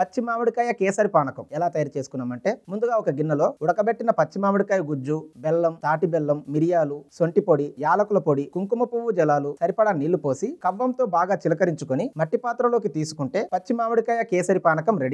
పచ్చి మామిడికాయ కేసరి పానకం ఎలా తయారు చేసుకున్నామంటే ముందుగా ఒక గిన్నెలో ఉడకబెట్టిన పచ్చి మామిడికాయ గుజ్జు బెల్లం తాటి బెల్లం మిరియాలు సొంటి పొడి యాలకుల పొడి కుంకుమ పువ్వు జలాలు సరిపడా నీళ్లు పోసి కవ్వంతో బాగా చిలకరించుకొని మట్టి పాత్రలోకి తీసుకుంటే పచ్చి మామిడికాయ కేసరి పానకం రెడీ